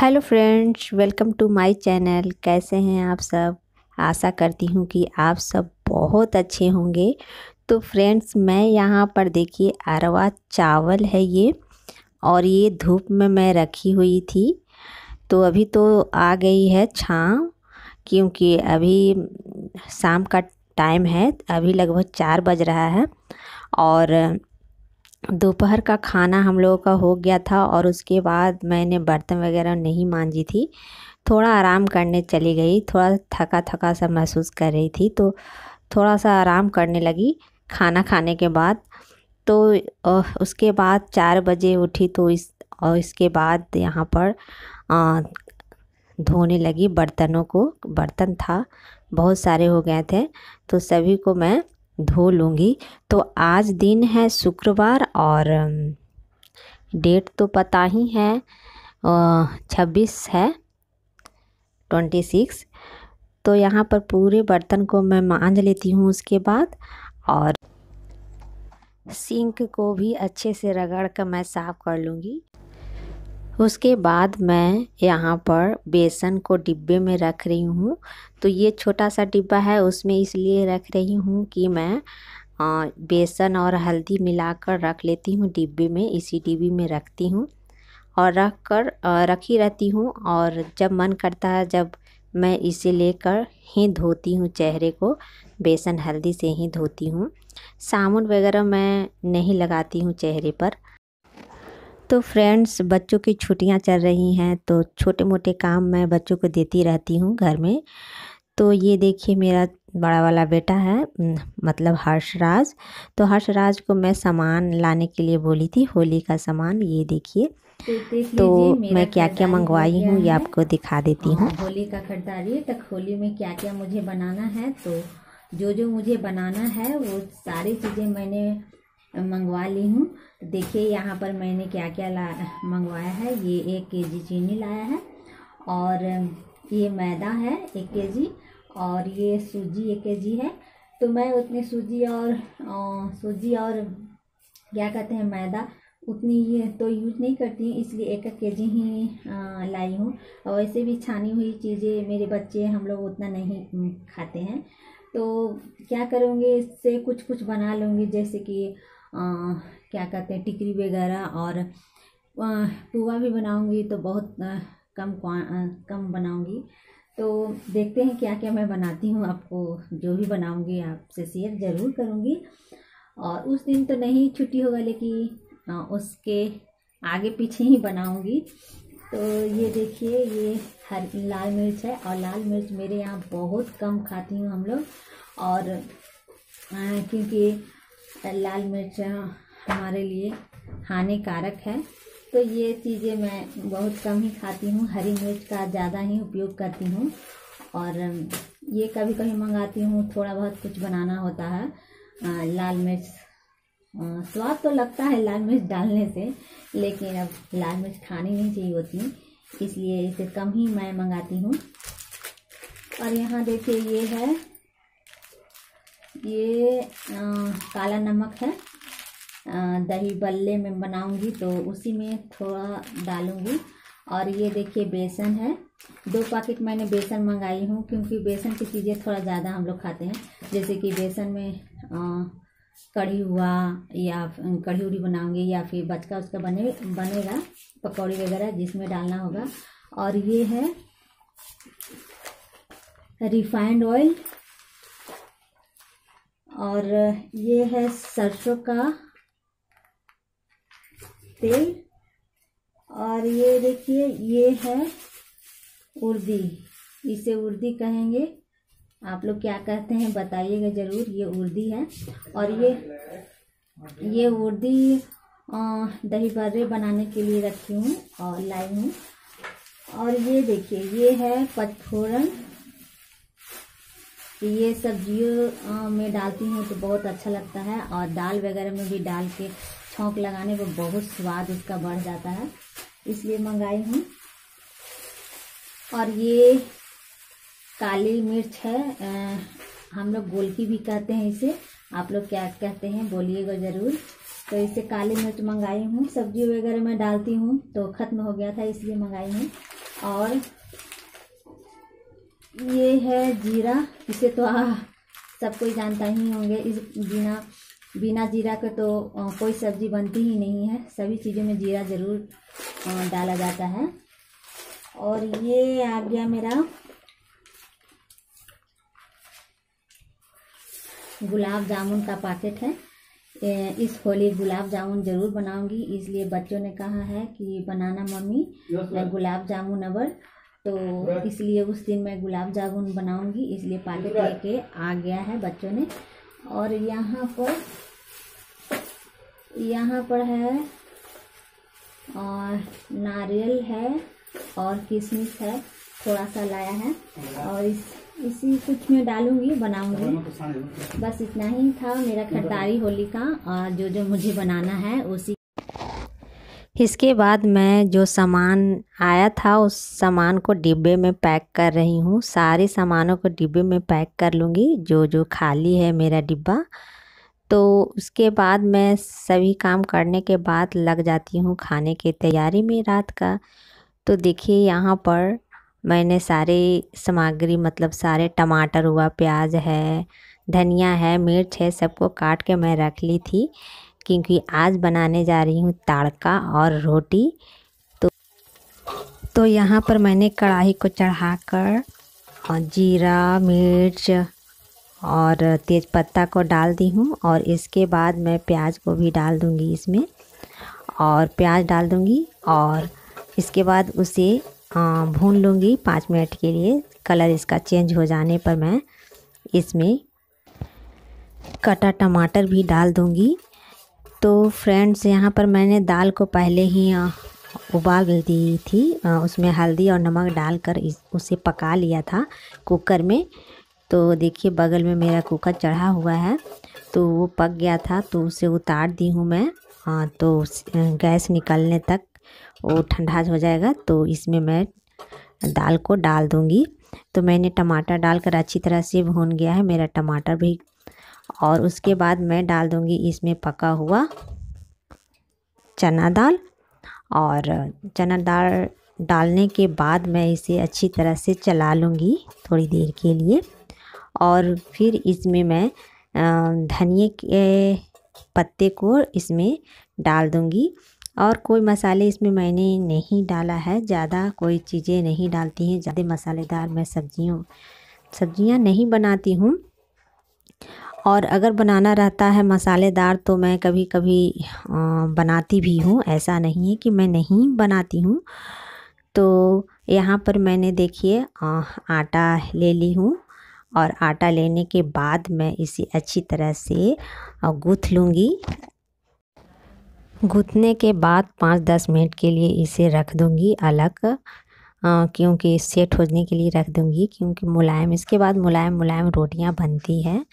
hello friends welcome to my channel कैसे हैं आप सब आशा करती हूँ कि आप सब बहुत अच्छे होंगे तो फ्रेंड्स मैं यहाँ पर देखिए अरवा चावल है ये और ये धूप में मैं रखी हुई थी तो अभी तो आ गई है छाँव क्योंकि अभी शाम का टाइम है अभी लगभग चार बज रहा है और दोपहर का खाना हम लोगों का हो गया था और उसके बाद मैंने बर्तन वगैरह नहीं मांझी थी थोड़ा आराम करने चली गई थोड़ा थका थका सा महसूस कर रही थी तो थोड़ा सा आराम करने लगी खाना खाने के बाद तो उसके बाद चार बजे उठी तो इस और इसके बाद यहाँ पर धोने लगी बर्तनों को बर्तन था बहुत सारे हो गए थे तो सभी को मैं धो लूँगी तो आज दिन है शुक्रवार और डेट तो पता ही है छब्बीस है ट्वेंटी सिक्स तो यहाँ पर पूरे बर्तन को मैं मांज लेती हूँ उसके बाद और सिंक को भी अच्छे से रगड़ कर मैं साफ़ कर लूँगी उसके बाद मैं यहाँ पर बेसन को डिब्बे में रख रही हूँ तो ये छोटा सा डिब्बा है उसमें इसलिए रख रही हूँ कि मैं बेसन और हल्दी मिलाकर रख लेती हूँ डिब्बे में इसी डिब्बे में रखती हूँ और रख कर रखी रहती हूँ और जब मन करता है जब मैं इसे लेकर ही धोती हूँ चेहरे को बेसन हल्दी से ही धोती हूँ साबुन वगैरह मैं नहीं लगाती हूँ चेहरे पर तो फ्रेंड्स बच्चों की छुट्टियां चल रही हैं तो छोटे मोटे काम मैं बच्चों को देती रहती हूँ घर में तो ये देखिए मेरा बड़ा वाला बेटा है मतलब हर्षराज तो हर्षराज को मैं सामान लाने के लिए बोली थी होली का सामान ये देखिए तो, तो मैं क्या क्या मंगवाई हूँ ये आपको दिखा देती हाँ, हूँ होली का खरीदारी तक होली में क्या क्या मुझे बनाना है तो जो जो मुझे बनाना है वो सारी चीज़ें मैंने मंगवा ली हूँ देखिए यहाँ पर मैंने क्या क्या ला मंगवाया है ये एक के जी चीनी लाया है और ये मैदा है एक के जी और ये सूजी एक के जी है तो मैं उतनी सूजी और सूजी और क्या कहते हैं मैदा उतनी ये तो यूज नहीं करती इसलिए एक एक के जी ही लाई हूँ और वैसे भी छानी हुई चीज़ें मेरे बच्चे हम लोग उतना नहीं खाते हैं तो क्या करूँगी इससे कुछ कुछ बना लूँगी जैसे कि क्या कहते हैं टिकरी वगैरह और पुआ भी बनाऊँगी तो बहुत कम कम बनाऊँगी तो देखते हैं क्या क्या मैं बनाती हूँ आपको जो भी बनाऊँगी आपसे शेयर ज़रूर करूँगी और उस दिन तो नहीं छुट्टी होगा लेकिन उसके आगे पीछे ही बनाऊँगी तो ये देखिए ये हर लाल मिर्च है और लाल मिर्च मेरे यहाँ बहुत कम खाती हूँ हम लोग और क्योंकि लाल मिर्च हमारे लिए हानिकारक है तो ये चीज़ें मैं बहुत कम ही खाती हूँ हरी मिर्च का ज़्यादा ही उपयोग करती हूँ और ये कभी कभी मंगाती हूँ थोड़ा बहुत कुछ बनाना होता है लाल मिर्च स्वाद तो लगता है लाल मिर्च डालने से लेकिन अब लाल मिर्च खानी नहीं चाहिए होती इसलिए इसे कम ही मैं मंगाती हूँ और यहाँ देखिए ये है ये आ, काला नमक है आ, दही बल्ले में बनाऊंगी तो उसी में थोड़ा डालूंगी और ये देखिए बेसन है दो पैकेट मैंने बेसन मंगाई हूँ क्योंकि बेसन की चीज़ें थोड़ा ज़्यादा हम लोग खाते हैं जैसे कि बेसन में आ, कढ़ी हुआ या कढ़ी उड़ी बनाऊंगी या फिर बचका उसका बने बनेगा पकौड़ी वगैरह जिसमें डालना होगा और ये है रिफाइंड ऑयल और ये है सरसों का तेल और ये देखिए ये है उर्दी इसे उर्दी कहेंगे आप लोग क्या कहते हैं बताइएगा ज़रूर ये उर्दी है और ये ये उर्दी दही बर्रे बनाने के लिए रखी हूँ और लाई हूँ और ये देखिए ये है पथफोरन ये सब्जियों में डालती हूँ तो बहुत अच्छा लगता है और दाल वगैरह में भी डाल के छौंक लगाने पर बहुत स्वाद उसका बढ़ जाता है इसलिए मंगाई हूँ और ये काली मिर्च है आ, हम लोग गोलकी भी कहते हैं इसे आप लोग क्या कहते हैं बोलिएगा ज़रूर तो इसे काली मिर्च मंगाई हूँ सब्जी वगैरह में डालती हूँ तो ख़त्म हो गया था इसलिए मंगाई हूँ और ये है जीरा इसे तो आ सब कोई जानता ही होंगे इस बिना बिना जीरा के तो कोई सब्जी बनती ही नहीं है सभी चीज़ों में जीरा ज़रूर डाला जाता है और ये आ गया मेरा गुलाब जामुन का पैकेट है इस होली गुलाब जामुन ज़रूर बनाऊंगी इसलिए बच्चों ने कहा है कि बनाना मम्मी गुलाब जामुन अवर तो इसलिए उस दिन मैं गुलाब जामुन बनाऊंगी इसलिए पार्टी लेके आ गया है बच्चों ने और यहाँ पर यहाँ पर है और नारियल है और किशमिश है थोड़ा सा लाया है और इस इसी कुछ में डालूंगी बनाऊंगी तो बस इतना ही था मेरा खरीदारी होली का और जो जो मुझे बनाना है उसी इसके बाद मैं जो सामान आया था उस सामान को डिब्बे में पैक कर रही हूँ सारे सामानों को डिब्बे में पैक कर लूँगी जो जो खाली है मेरा डिब्बा तो उसके बाद मैं सभी काम करने के बाद लग जाती हूँ खाने की तैयारी में रात का तो देखिए यहाँ पर मैंने सारे सामग्री मतलब सारे टमाटर हुआ प्याज है धनिया है मिर्च है सबको काट के मैं रख ली थी क्योंकि आज बनाने जा रही हूँ तड़का और रोटी तो तो यहाँ पर मैंने कढ़ाई को चढ़ाकर और जीरा मिर्च और तेज पत्ता को डाल दी हूँ और इसके बाद मैं प्याज को भी डाल दूँगी इसमें और प्याज डाल दूँगी और इसके बाद उसे भून लूँगी पाँच मिनट के लिए कलर इसका चेंज हो जाने पर मैं इसमें कटा टमाटर भी डाल दूँगी तो फ्रेंड्स यहाँ पर मैंने दाल को पहले ही उबाल दी थी उसमें हल्दी और नमक डालकर उसे पका लिया था कुकर में तो देखिए बगल में मेरा कुकर चढ़ा हुआ है तो वो पक गया था तो उसे उतार दी हूँ मैं हाँ तो गैस निकलने तक वो ठंडा हो जाएगा तो इसमें मैं दाल को डाल दूँगी तो मैंने टमाटर डालकर अच्छी तरह से भून गया है मेरा टमाटर भी और उसके बाद मैं डाल दूँगी इसमें पका हुआ चना दाल और चना दाल डालने के बाद मैं इसे अच्छी तरह से चला लूँगी थोड़ी देर के लिए और फिर इसमें मैं धनिए के पत्ते को इसमें डाल दूँगी और कोई मसाले इसमें मैंने नहीं डाला है ज़्यादा कोई चीज़ें नहीं डालती हैं ज़्यादा मसालेदार मैं सब्जियों सब्जियां नहीं बनाती हूँ और अगर बनाना रहता है मसालेदार तो मैं कभी कभी बनाती भी हूँ ऐसा नहीं है कि मैं नहीं बनाती हूँ तो यहाँ पर मैंने देखिए आटा ले ली हूँ और आटा लेने के बाद मैं इसे अच्छी तरह से गूँथ लूँगी गूँथने के बाद पाँच दस मिनट के लिए इसे रख दूँगी अलग क्योंकि सेट होने के लिए रख दूँगी क्योंकि मुलायम इसके बाद मुलायम मुलायम रोटियाँ बनती हैं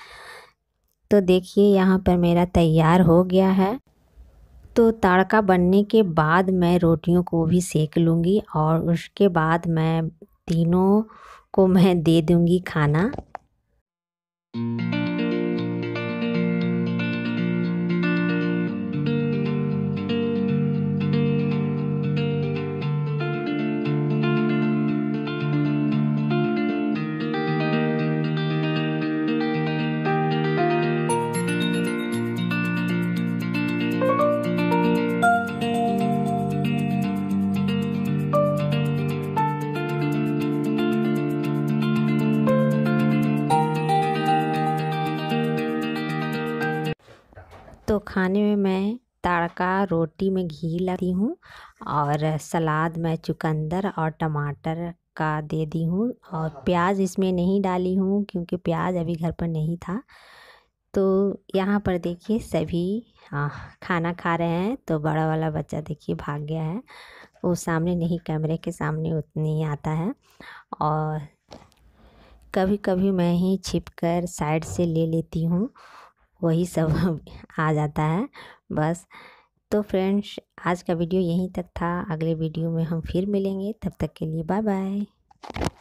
तो देखिए यहाँ पर मेरा तैयार हो गया है तो तड़का बनने के बाद मैं रोटियों को भी सेक लूँगी और उसके बाद मैं तीनों को मैं दे दूँगी खाना खाने में मैं तड़का रोटी में घी लाती हूँ और सलाद में चुकंदर और टमाटर का दे दी हूँ और प्याज इसमें नहीं डाली हूँ क्योंकि प्याज अभी घर पर नहीं था तो यहाँ पर देखिए सभी हाँ, खाना खा रहे हैं तो बड़ा वाला बच्चा देखिए भाग गया है वो सामने नहीं कैमरे के सामने उतनी आता है और कभी कभी मैं ही छिप कर साइड से ले लेती हूँ वही सब आ जाता है बस तो फ्रेंड्स आज का वीडियो यहीं तक था अगले वीडियो में हम फिर मिलेंगे तब तक के लिए बाय बाय